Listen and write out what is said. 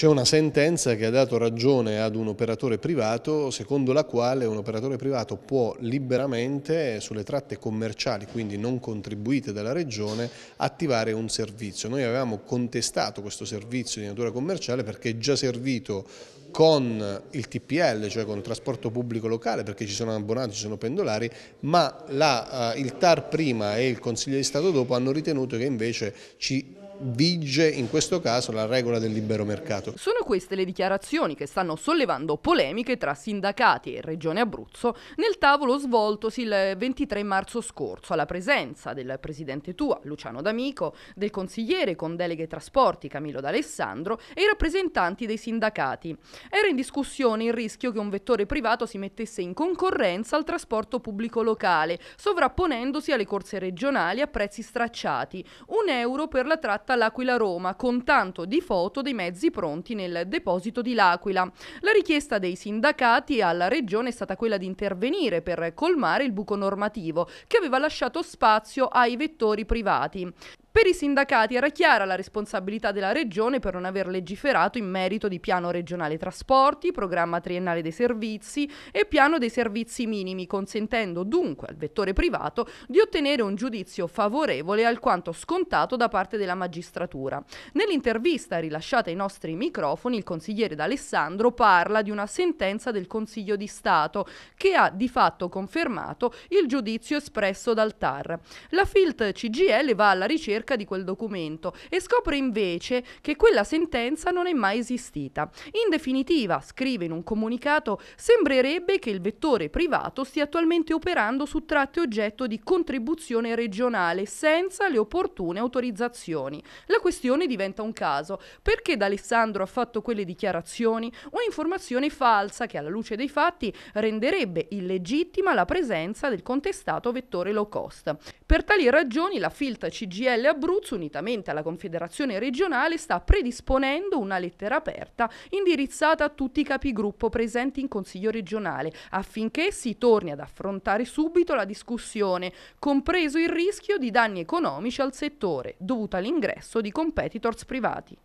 C'è una sentenza che ha dato ragione ad un operatore privato secondo la quale un operatore privato può liberamente sulle tratte commerciali, quindi non contribuite dalla Regione, attivare un servizio. Noi avevamo contestato questo servizio di natura commerciale perché è già servito con il TPL, cioè con il trasporto pubblico locale, perché ci sono abbonati, ci sono pendolari, ma la, eh, il TAR prima e il Consiglio di Stato dopo hanno ritenuto che invece ci vige in questo caso la regola del libero mercato. Sono queste le dichiarazioni che stanno sollevando polemiche tra sindacati e Regione Abruzzo nel tavolo svoltosi il 23 marzo scorso alla presenza del presidente Tua, Luciano D'Amico, del consigliere con deleghe trasporti Camillo D'Alessandro e i rappresentanti dei sindacati. Era in discussione il rischio che un vettore privato si mettesse in concorrenza al trasporto pubblico locale, sovrapponendosi alle corse regionali a prezzi stracciati, un euro per la tratta affidata all'Aquila Roma con tanto di foto dei mezzi pronti nel deposito di L'Aquila. La richiesta dei sindacati alla regione è stata quella di intervenire per colmare il buco normativo che aveva lasciato spazio ai vettori privati. Per i sindacati era chiara la responsabilità della Regione per non aver legiferato in merito di piano regionale trasporti, programma triennale dei servizi e piano dei servizi minimi, consentendo dunque al vettore privato di ottenere un giudizio favorevole alquanto scontato da parte della magistratura. Nell'intervista rilasciata ai nostri microfoni, il consigliere D'Alessandro parla di una sentenza del Consiglio di Stato che ha di fatto confermato il giudizio espresso dal TAR. La FILT CGL va alla ricerca ricerca di quel documento e scopre invece che quella sentenza non è mai esistita. In definitiva, scrive in un comunicato, sembrerebbe che il vettore privato stia attualmente operando su tratte oggetto di contribuzione regionale senza le opportune autorizzazioni. La questione diventa un caso. Perché D'Alessandro ha fatto quelle dichiarazioni? Un'informazione falsa che alla luce dei fatti renderebbe illegittima la presenza del contestato vettore low cost. Per tali ragioni la filtra CGL Abruzzo, unitamente alla Confederazione regionale, sta predisponendo una lettera aperta indirizzata a tutti i capigruppo presenti in Consiglio regionale affinché si torni ad affrontare subito la discussione, compreso il rischio di danni economici al settore dovuto all'ingresso di competitors privati.